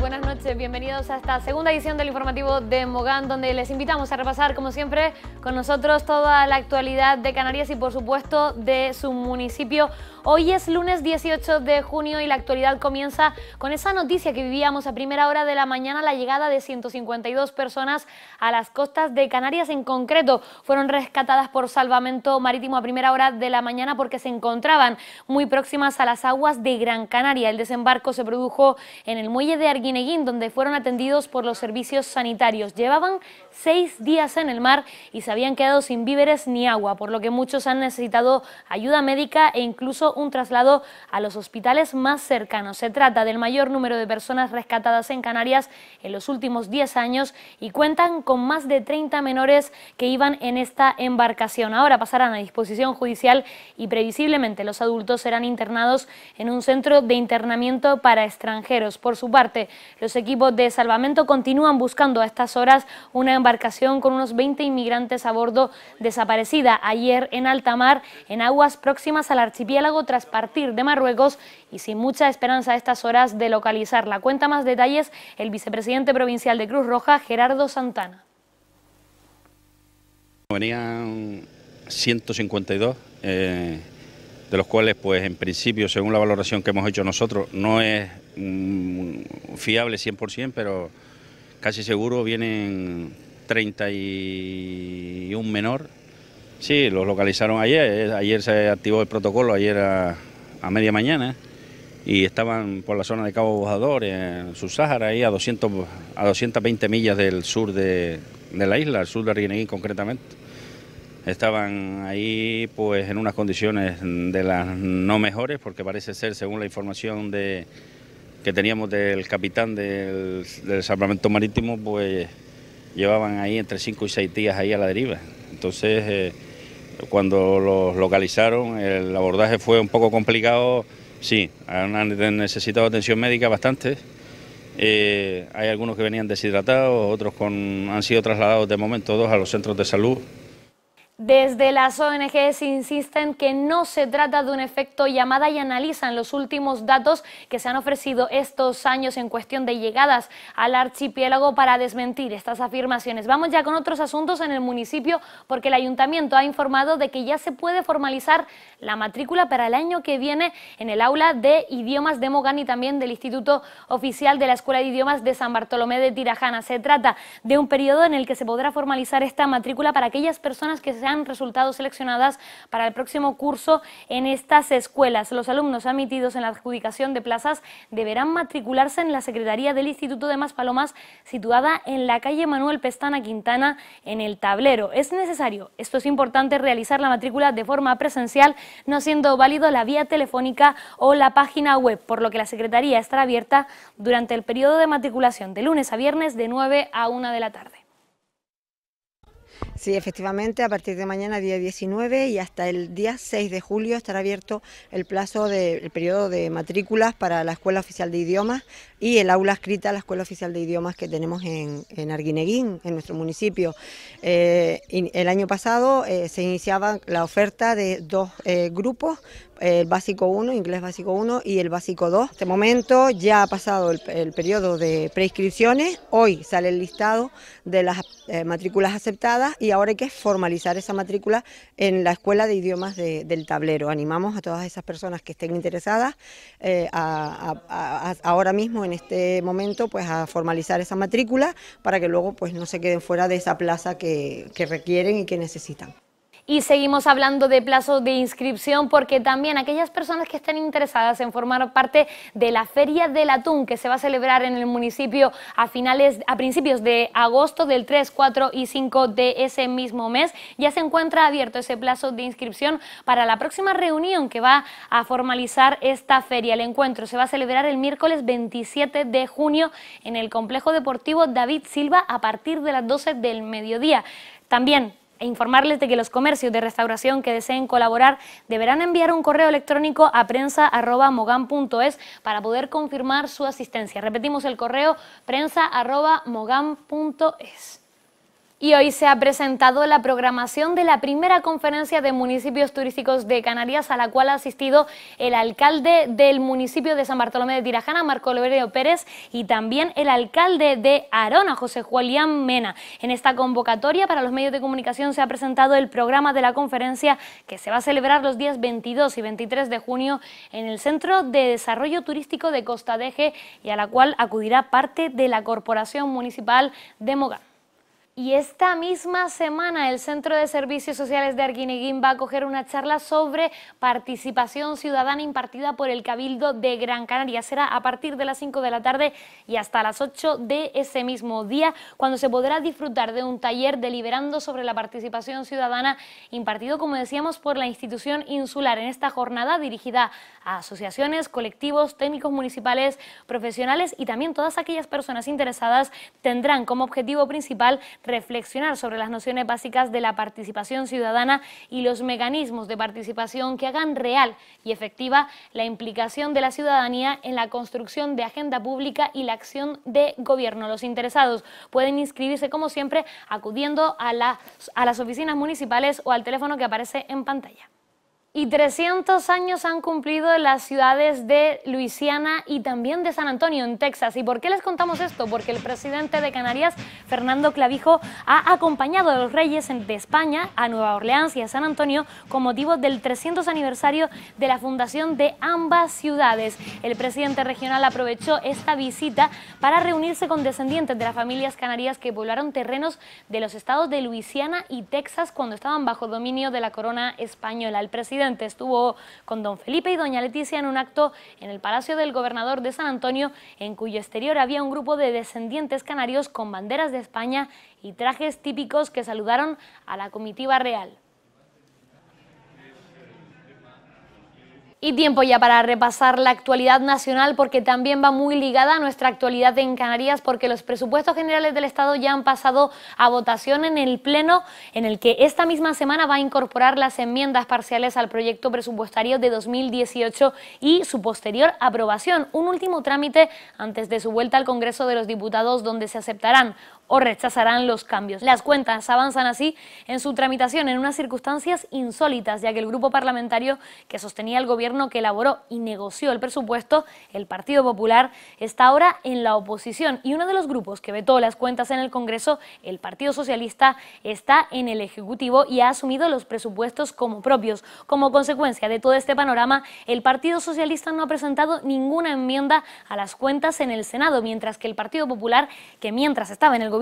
Buenas noches, bienvenidos a esta segunda edición del informativo de Mogán, donde les invitamos a repasar, como siempre, con nosotros toda la actualidad de Canarias y, por supuesto, de su municipio. Hoy es lunes 18 de junio y la actualidad comienza con esa noticia que vivíamos a primera hora de la mañana, la llegada de 152 personas a las costas de Canarias en concreto. Fueron rescatadas por salvamento marítimo a primera hora de la mañana porque se encontraban muy próximas a las aguas de Gran Canaria. El desembarco se produjo en el muelle de Arguineguín, donde fueron atendidos por los servicios sanitarios. Llevaban seis días en el mar y se habían quedado sin víveres ni agua, por lo que muchos han necesitado ayuda médica e incluso un traslado a los hospitales más cercanos. Se trata del mayor número de personas rescatadas en Canarias en los últimos diez años y cuentan con más de 30 menores que iban en esta embarcación. Ahora pasarán a disposición judicial y previsiblemente los adultos serán internados en un centro de internamiento para extranjeros. Por su parte, los equipos de salvamento continúan buscando a estas horas una embarcación con unos 20 inmigrantes a bordo desaparecida ayer en alta mar, en aguas próximas al archipiélago tras partir de Marruecos y sin mucha esperanza a estas horas de localizarla. Cuenta más detalles el vicepresidente provincial de Cruz Roja, Gerardo Santana. Venían 152 de los cuales, pues en principio, según la valoración que hemos hecho nosotros, no es mm, fiable 100%, pero casi seguro vienen 31 menor. Sí, los localizaron ayer, eh, ayer se activó el protocolo, ayer a, media mañana, y estaban por la zona de Cabo Bojador, en Subsahara, ahí a, 200, a 220 millas del sur de, la isla, el sur de Arguineguín concretamente estaban ahí pues en unas condiciones de las no mejores porque parece ser según la información de, que teníamos del capitán del, del salvamento marítimo pues llevaban ahí entre cinco y seis días ahí a la deriva entonces eh, cuando los localizaron el abordaje fue un poco complicado sí han necesitado atención médica bastante eh, hay algunos que venían deshidratados otros con han sido trasladados de momento dos a los centros de salud desde las ONGs insisten que no se trata de un efecto llamada y analizan los últimos datos que se han ofrecido estos años en cuestión de llegadas al archipiélago para desmentir estas afirmaciones. Vamos ya con otros asuntos en el municipio porque el ayuntamiento ha informado de que ya se puede formalizar la matrícula para el año que viene en el aula de idiomas de Mogán y también del Instituto Oficial de la Escuela de Idiomas de San Bartolomé de Tirajana. Se trata de un periodo en el que se podrá formalizar esta matrícula para aquellas personas que se han resultado seleccionadas para el próximo curso en estas escuelas. Los alumnos admitidos en la adjudicación de plazas deberán matricularse en la Secretaría del Instituto de Maspalomas, situada en la calle Manuel Pestana Quintana, en el tablero. Es necesario, esto es importante, realizar la matrícula de forma presencial, no siendo válido la vía telefónica o la página web, por lo que la Secretaría estará abierta durante el periodo de matriculación de lunes a viernes de 9 a 1 de la tarde. Sí, efectivamente, a partir de mañana, día 19, y hasta el día 6 de julio estará abierto el plazo del periodo de matrículas para la Escuela Oficial de Idiomas y el aula escrita a la Escuela Oficial de Idiomas que tenemos en, Arguineguín, en nuestro municipio. Eh, el año pasado eh, se iniciaba la oferta de dos eh, grupos el básico 1, inglés básico 1 y el básico 2. En este momento ya ha pasado el, periodo de preinscripciones, hoy sale el listado de las eh, matrículas aceptadas y ahora hay que formalizar esa matrícula en la Escuela de Idiomas del Tablero. Animamos a todas esas personas que estén interesadas eh, a, ahora mismo en este momento pues a formalizar esa matrícula para que luego pues no se queden fuera de esa plaza que requieren y que necesitan. Y seguimos hablando de plazos de inscripción porque también aquellas personas que estén interesadas en formar parte de la Feria del Atún que se va a celebrar en el municipio a finales a principios de agosto del 3, 4 y 5 de ese mismo mes, ya se encuentra abierto ese plazo de inscripción para la próxima reunión que va a formalizar esta feria. El encuentro se va a celebrar el miércoles 27 de junio en el complejo deportivo David Silva a partir de las 12 del mediodía. También e informarles de que los comercios de restauración que deseen colaborar deberán enviar un correo electrónico a prensa.mogam.es para poder confirmar su asistencia. Repetimos el correo prensa.mogan.es. Y hoy se ha presentado la programación de la primera conferencia de municipios turísticos de Canarias a la cual ha asistido el alcalde del municipio de San Bartolomé de Tirajana, Marco oliverio Pérez, y también el alcalde de Arona, José Julián Mena. En esta convocatoria para los medios de comunicación se ha presentado el programa de la conferencia que se va a celebrar los días 22 y 23 de junio en el Centro de Desarrollo Turístico de Costa Deje y a la cual acudirá parte de la Corporación Municipal de Mogán. Y esta misma semana el Centro de Servicios Sociales de Arguineguín va a coger una charla sobre participación ciudadana impartida por el Cabildo de Gran Canaria. Será a partir de las 5 de la tarde y hasta las 8 de ese mismo día, cuando se podrá disfrutar de un taller deliberando sobre la participación ciudadana impartido, como decíamos, por la institución insular en esta jornada dirigida a asociaciones, colectivos, técnicos municipales, profesionales y también todas aquellas personas interesadas tendrán como objetivo principal reflexionar sobre las nociones básicas de la participación ciudadana y los mecanismos de participación que hagan real y efectiva la implicación de la ciudadanía en la construcción de agenda pública y la acción de gobierno. Los interesados pueden inscribirse, como siempre, acudiendo a las, a las oficinas municipales o al teléfono que aparece en pantalla. Y 300 años han cumplido las ciudades de Luisiana y también de San Antonio, en Texas. ¿Y por qué les contamos esto? Porque el presidente de Canarias, Fernando Clavijo, ha acompañado a los reyes de España a Nueva Orleans y a San Antonio con motivo del 300 aniversario de la fundación de ambas ciudades. El presidente regional aprovechó esta visita para reunirse con descendientes de las familias canarias que poblaron terrenos de los estados de Luisiana y Texas cuando estaban bajo dominio de la corona española estuvo con don Felipe y doña Leticia en un acto en el Palacio del Gobernador de San Antonio, en cuyo exterior había un grupo de descendientes canarios con banderas de España y trajes típicos que saludaron a la comitiva real. Y tiempo ya para repasar la actualidad nacional porque también va muy ligada a nuestra actualidad en Canarias porque los presupuestos generales del Estado ya han pasado a votación en el Pleno en el que esta misma semana va a incorporar las enmiendas parciales al proyecto presupuestario de 2018 y su posterior aprobación. Un último trámite antes de su vuelta al Congreso de los Diputados donde se aceptarán o rechazarán los cambios. Las cuentas avanzan así en su tramitación en unas circunstancias insólitas, ya que el grupo parlamentario que sostenía el gobierno que elaboró y negoció el presupuesto, el Partido Popular, está ahora en la oposición y uno de los grupos que vetó las cuentas en el Congreso, el Partido Socialista, está en el Ejecutivo y ha asumido los presupuestos como propios. Como consecuencia de todo este panorama, el Partido Socialista no ha presentado ninguna enmienda a las cuentas en el Senado, mientras que el Partido Popular, que mientras estaba en el gobierno,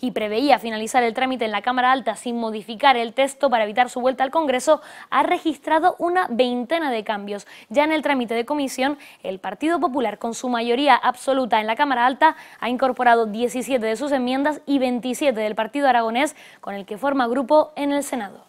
y preveía finalizar el trámite en la Cámara Alta sin modificar el texto para evitar su vuelta al Congreso, ha registrado una veintena de cambios. Ya en el trámite de comisión, el Partido Popular, con su mayoría absoluta en la Cámara Alta, ha incorporado 17 de sus enmiendas y 27 del Partido Aragonés, con el que forma grupo en el Senado.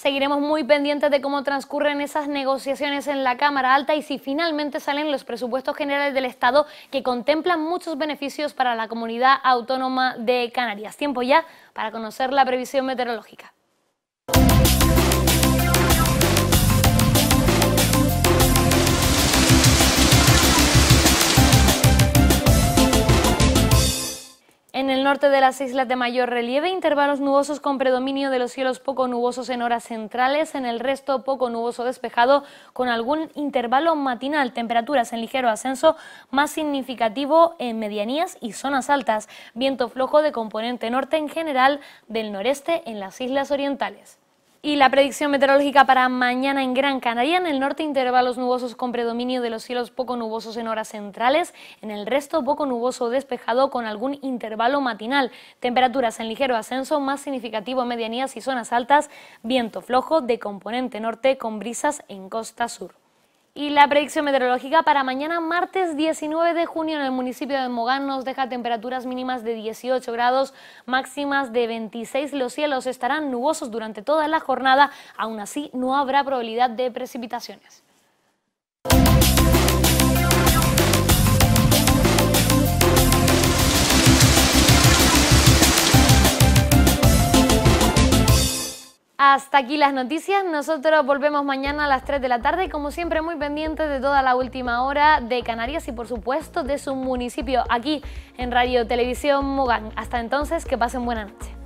Seguiremos muy pendientes de cómo transcurren esas negociaciones en la Cámara Alta y si finalmente salen los presupuestos generales del Estado que contemplan muchos beneficios para la comunidad autónoma de Canarias. Tiempo ya para conocer la previsión meteorológica. norte de las islas de mayor relieve, intervalos nubosos con predominio de los cielos poco nubosos en horas centrales, en el resto poco nuboso despejado con algún intervalo matinal, temperaturas en ligero ascenso más significativo en medianías y zonas altas, viento flojo de componente norte en general del noreste en las islas orientales. Y la predicción meteorológica para mañana en Gran Canaria, en el norte intervalos nubosos con predominio de los cielos poco nubosos en horas centrales, en el resto poco nuboso despejado con algún intervalo matinal, temperaturas en ligero ascenso, más significativo medianías y zonas altas, viento flojo de componente norte con brisas en costa sur. Y la predicción meteorológica para mañana martes 19 de junio en el municipio de Mogán nos deja temperaturas mínimas de 18 grados, máximas de 26. Los cielos estarán nubosos durante toda la jornada, aún así no habrá probabilidad de precipitaciones. Hasta aquí las noticias. Nosotros volvemos mañana a las 3 de la tarde y como siempre muy pendientes de toda la última hora de Canarias y por supuesto de su municipio aquí en Radio Televisión Mogán. Hasta entonces, que pasen buena noche.